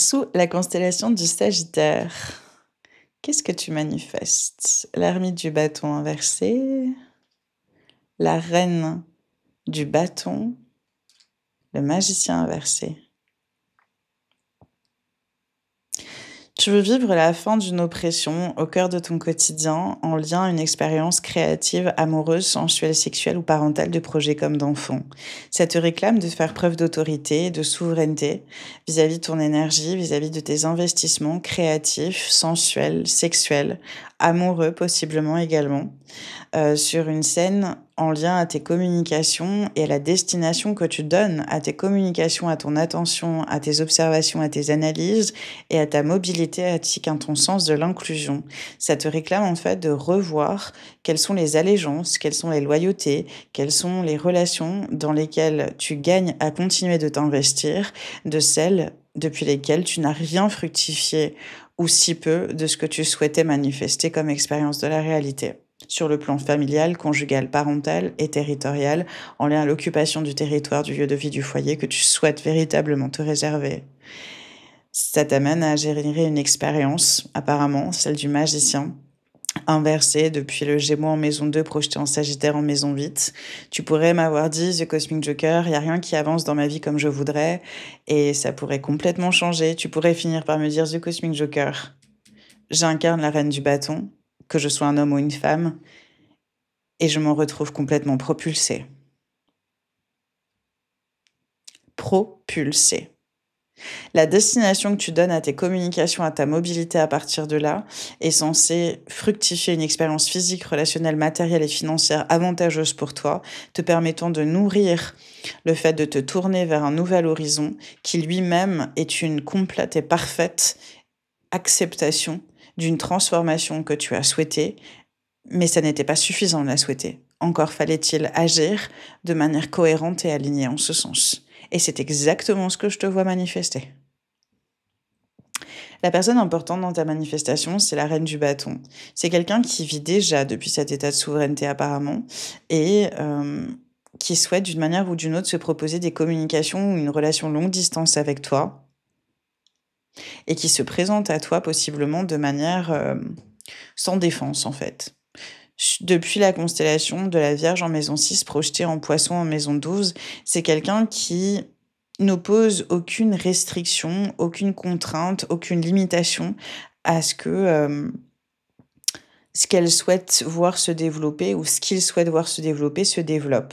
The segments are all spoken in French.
sous la constellation du Sagittaire, qu'est-ce que tu manifestes L'armée du bâton inversé, la reine du bâton, le magicien inversé. Tu veux vivre la fin d'une oppression au cœur de ton quotidien en lien à une expérience créative, amoureuse, sensuelle, sexuelle ou parentale de projet comme d'enfant. Ça te réclame de faire preuve d'autorité, de souveraineté vis-à-vis de ton énergie, vis-à-vis de tes investissements créatifs, sensuels, sexuels, amoureux possiblement également, euh, sur une scène en lien à tes communications et à la destination que tu donnes à tes communications, à ton attention, à tes observations, à tes analyses et à ta mobilité ainsi hein, qu'à ton sens de l'inclusion. Ça te réclame en fait de revoir quelles sont les allégeances, quelles sont les loyautés, quelles sont les relations dans lesquelles tu gagnes à continuer de t'investir, de celles depuis lesquelles tu n'as rien fructifié ou si peu de ce que tu souhaitais manifester comme expérience de la réalité sur le plan familial, conjugal, parental et territorial, en lien à l'occupation du territoire, du lieu de vie, du foyer que tu souhaites véritablement te réserver. Ça t'amène à gérer une expérience, apparemment, celle du magicien, Inversée depuis le Gémeaux en maison 2 projeté en Sagittaire en maison 8. Tu pourrais m'avoir dit The Cosmic Joker, il y a rien qui avance dans ma vie comme je voudrais et ça pourrait complètement changer. Tu pourrais finir par me dire The Cosmic Joker. J'incarne la reine du bâton que je sois un homme ou une femme, et je m'en retrouve complètement propulsée. Propulsée. La destination que tu donnes à tes communications, à ta mobilité à partir de là, est censée fructifier une expérience physique, relationnelle, matérielle et financière avantageuse pour toi, te permettant de nourrir le fait de te tourner vers un nouvel horizon qui lui-même est une complète et parfaite acceptation d'une transformation que tu as souhaitée, mais ça n'était pas suffisant de la souhaiter. Encore fallait-il agir de manière cohérente et alignée en ce sens. Et c'est exactement ce que je te vois manifester. La personne importante dans ta manifestation, c'est la reine du bâton. C'est quelqu'un qui vit déjà depuis cet état de souveraineté apparemment et euh, qui souhaite d'une manière ou d'une autre se proposer des communications ou une relation longue distance avec toi et qui se présente à toi possiblement de manière euh, sans défense en fait. Depuis la constellation de la Vierge en maison 6 projetée en poisson en maison 12, c'est quelqu'un qui n'oppose aucune restriction, aucune contrainte, aucune limitation à ce que euh, ce qu'elle souhaite voir se développer ou ce qu'il souhaite voir se développer se développe.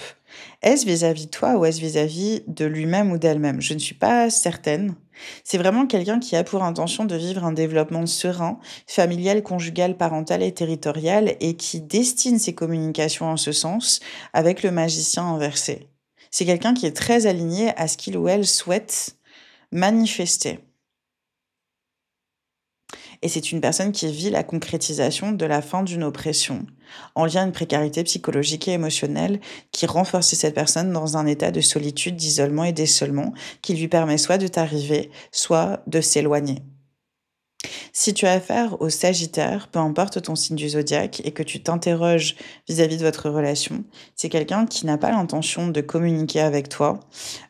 Est-ce vis-à-vis de toi ou est-ce vis-à-vis de lui-même ou d'elle-même Je ne suis pas certaine. C'est vraiment quelqu'un qui a pour intention de vivre un développement serein, familial, conjugal, parental et territorial et qui destine ses communications en ce sens avec le magicien inversé. C'est quelqu'un qui est très aligné à ce qu'il ou elle souhaite manifester et c'est une personne qui vit la concrétisation de la fin d'une oppression, en lien à une précarité psychologique et émotionnelle qui renforce cette personne dans un état de solitude, d'isolement et d'isolement qui lui permet soit de t'arriver, soit de s'éloigner. Si tu as affaire au Sagittaire, peu importe ton signe du zodiaque, et que tu t'interroges vis-à-vis de votre relation, c'est quelqu'un qui n'a pas l'intention de communiquer avec toi.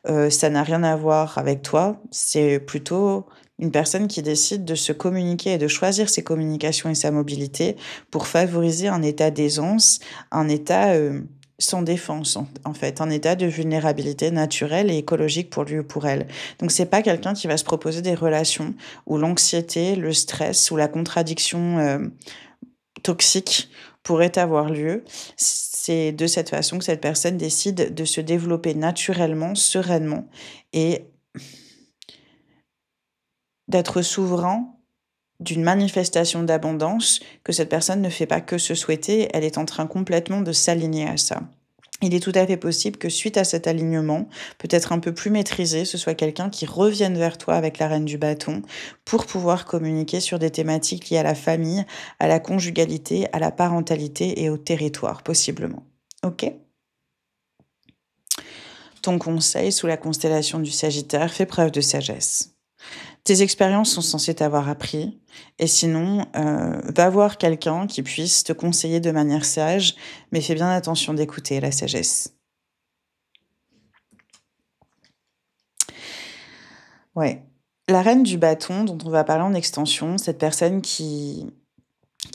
Euh, ça n'a rien à voir avec toi. C'est plutôt une personne qui décide de se communiquer et de choisir ses communications et sa mobilité pour favoriser un état d'aisance, un état euh, sans défense en fait, un état de vulnérabilité naturelle et écologique pour lui ou pour elle. Donc c'est pas quelqu'un qui va se proposer des relations où l'anxiété, le stress ou la contradiction euh, toxique pourrait avoir lieu. C'est de cette façon que cette personne décide de se développer naturellement, sereinement et d'être souverain d'une manifestation d'abondance que cette personne ne fait pas que se souhaiter, elle est en train complètement de s'aligner à ça. Il est tout à fait possible que suite à cet alignement, peut-être un peu plus maîtrisé, ce soit quelqu'un qui revienne vers toi avec la reine du bâton pour pouvoir communiquer sur des thématiques liées à la famille, à la conjugalité, à la parentalité et au territoire, possiblement. Ok Ton conseil sous la constellation du Sagittaire fait preuve de sagesse. Tes expériences sont censées t'avoir appris. Et sinon, euh, va voir quelqu'un qui puisse te conseiller de manière sage, mais fais bien attention d'écouter la sagesse. Ouais. La reine du bâton dont on va parler en extension, cette personne qui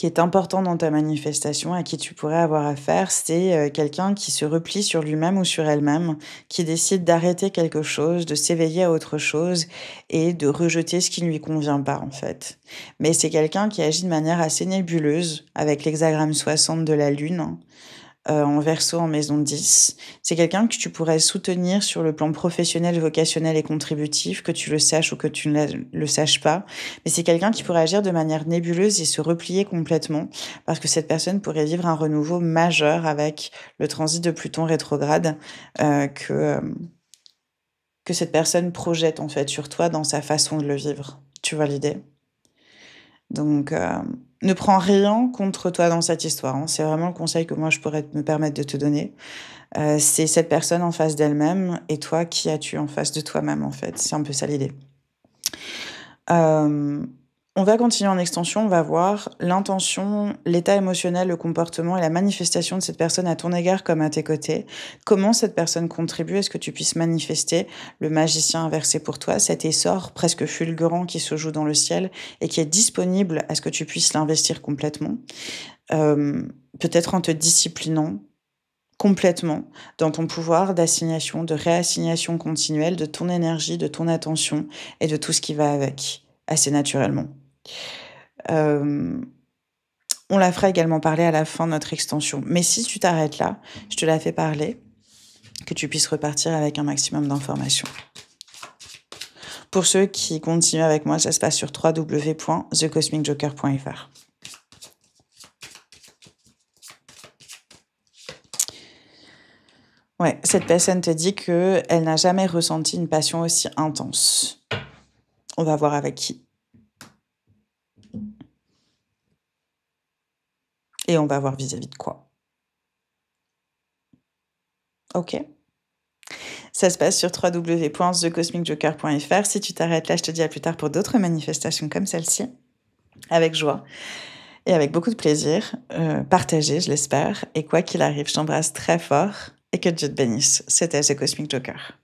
qui est important dans ta manifestation, à qui tu pourrais avoir affaire, c'est euh, quelqu'un qui se replie sur lui-même ou sur elle-même, qui décide d'arrêter quelque chose, de s'éveiller à autre chose et de rejeter ce qui ne lui convient pas en fait. Mais c'est quelqu'un qui agit de manière assez nébuleuse, avec l'hexagramme 60 de la Lune. Hein. Euh, en verso en maison 10. C'est quelqu'un que tu pourrais soutenir sur le plan professionnel, vocationnel et contributif, que tu le saches ou que tu ne le saches pas. Mais c'est quelqu'un qui pourrait agir de manière nébuleuse et se replier complètement parce que cette personne pourrait vivre un renouveau majeur avec le transit de Pluton rétrograde euh, que, euh, que cette personne projette en fait sur toi dans sa façon de le vivre. Tu vois l'idée Donc ne prends rien contre toi dans cette histoire. Hein. C'est vraiment le conseil que moi je pourrais me permettre de te donner. Euh, c'est cette personne en face d'elle-même et toi qui as-tu en face de toi-même en fait. C'est un peu ça l'idée. Euh, on va continuer en extension, on va voir l'intention, l'état émotionnel, le comportement et la manifestation de cette personne à ton égard comme à tes côtés. Comment cette personne contribue à ce que tu puisses manifester le magicien inversé pour toi, cet essor presque fulgurant qui se joue dans le ciel et qui est disponible à ce que tu puisses l'investir complètement euh, Peut-être en te disciplinant complètement dans ton pouvoir d'assignation, de réassignation continuelle de ton énergie, de ton attention et de tout ce qui va avec assez naturellement on la fera également parler à la fin de notre extension. Mais si tu t'arrêtes là, je te la fais parler, que tu puisses repartir avec un maximum d'informations. Pour ceux qui continuent avec moi, ça se passe sur www.thecosmicjoker.fr. Ouais, cette personne te dit que n'a jamais ressenti une passion aussi intense. On va voir avec qui. et on va voir vis-à-vis de quoi. Ok ça se passe sur www.thecosmicjoker.fr. Si tu t'arrêtes là, je te dis à plus tard pour d'autres manifestations comme celle-ci, avec joie et avec beaucoup de plaisir, euh, partagé, je l'espère. Et quoi qu'il arrive, je t'embrasse très fort et que Dieu te bénisse. C'était The Cosmic Joker.